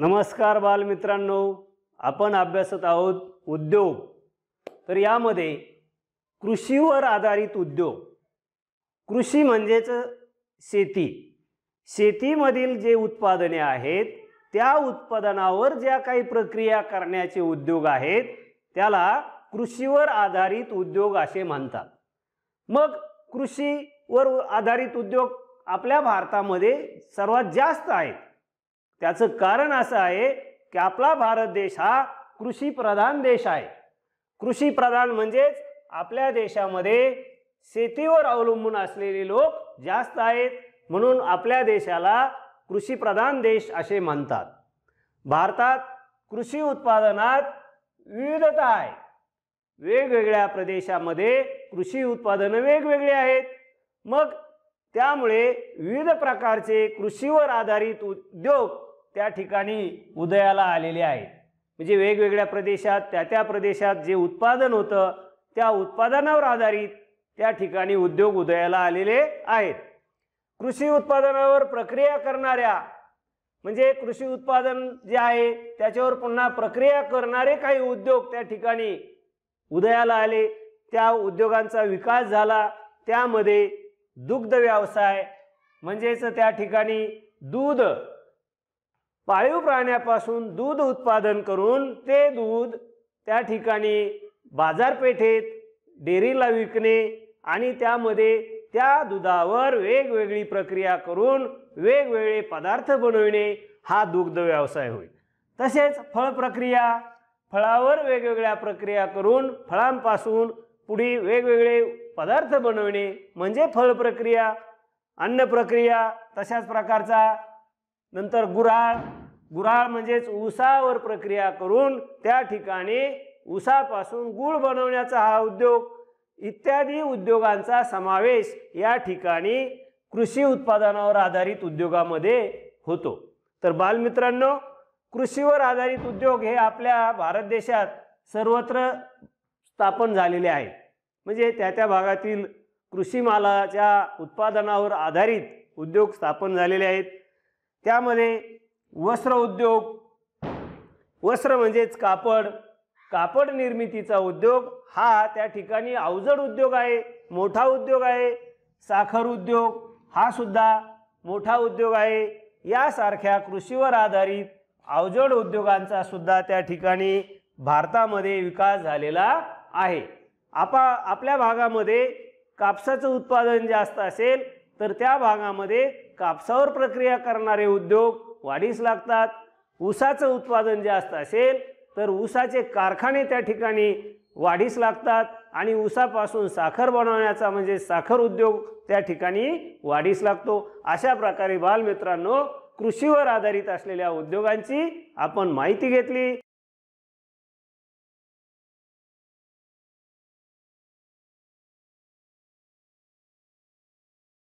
नमस्कार बालमित्रांनो आपण अभ्यासत आहोत उद्योग तर यामध्ये कृषीवर आधारित उद्योग कृषी म्हणजेच शेती शेतीमधील जे उत्पादने आहेत त्या उत्पादनावर ज्या काही प्रक्रिया करण्याचे उद्योग आहेत त्याला कृषीवर आधारित उद्योग असे म्हणतात मग कृषीवर आधारित उद्योग आपल्या भारतामध्ये सर्वात जास्त आहेत त्याचं कारण असं आहे की आपला भारत देश हा कृषीप्रधान देश आहे कृषीप्रधान म्हणजेच आपल्या देशामध्ये शेतीवर अवलंबून असलेले लोक जास्त आहेत म्हणून आपल्या देशाला कृषीप्रधान देश असे म्हणतात भारतात कृषी उत्पादनात विविधता आहे वेगवेगळ्या प्रदेशामध्ये कृषी उत्पादनं वेगवेगळी आहेत मग त्यामुळे विविध प्रकारचे कृषीवर आधारित उद्योग त्या ठिकाणी उदयाला आलेले आहेत म्हणजे वेगवेगळ्या प्रदेशात त्या त्या प्रदेशात जे उत्पादन होतं त्या उत्पादनावर आधारित त्या ठिकाणी उद्योग उदयाला आलेले आहेत कृषी उत्पादनावर प्रक्रिया करणाऱ्या म्हणजे कृषी उत्पादन जे आहे त्याच्यावर पुन्हा प्रक्रिया करणारे काही उद्योग त्या ठिकाणी उदयाला आले त्या उद्योगांचा विकास झाला त्यामध्ये दुग्ध व्यवसाय म्हणजेच त्या ठिकाणी दूध पाळीव प्राण्यापासून दूध उत्पादन करून ते दूध त्या ठिकाणी बाजारपेठेत डेअरीला विकणे आणि त्यामध्ये त्या दुधावर वेगवेगळी प्रक्रिया करून वेगवेगळे पदार्थ बनविणे हा दुग्ध व्यवसाय होईल तसेच फळ प्रक्रिया फळावर वेगवेगळ्या प्रक्रिया करून फळांपासून पुढे वेगवेगळे पदार्थ बनविणे म्हणजे फळ प्रक्रिया अन्न प्रक्रिया तशाच प्रकारचा नंतर गुराळ गुराळ म्हणजेच उसावर प्रक्रिया करून त्या ठिकाणी उसापासून गूळ बनवण्याचा हा उद्योग इत्यादी उद्योगांचा समावेश या ठिकाणी कृषी उत्पादनावर आधारित उद्योगामध्ये होतो तर बालमित्रांनो कृषीवर आधारित उद्योग हे आपल्या भारत देशात सर्वत्र स्थापन झालेले आहेत म्हणजे त्या त्या भागातील कृषी मालाच्या उत्पादनावर आधारित उद्योग स्थापन झालेले आहेत त्यामध्ये वस्त्र उद्योग वस्त्र म्हणजेच कापड कापड निर्मितीचा उद्योग हा त्या ठिकाणी अवजड उद्योग आहे मोठा उद्योग आहे साखर उद्योग हा सुद्धा मोठा उद्योग आहे यासारख्या कृषीवर आधारित अवजड उद्योगांचा सुद्धा त्या ठिकाणी भारतामध्ये विकास झालेला आहे आपा आपल्या भागामध्ये कापसाचं उत्पादन जास्त असेल तर त्या भागामध्ये कापसावर प्रक्रिया करणारे उद्योग वाढीस लागतात ऊसाचं उत्पादन जास्त असेल तर ऊसाचे कारखाने त्या ठिकाणी वाढीस लागतात आणि ऊसापासून साखर बनवण्याचा म्हणजे साखर उद्योग त्या ठिकाणी वाढीस लागतो अशा प्रकारे बालमित्रांनो कृषीवर आधारित असलेल्या उद्योगांची आपण माहिती घेतली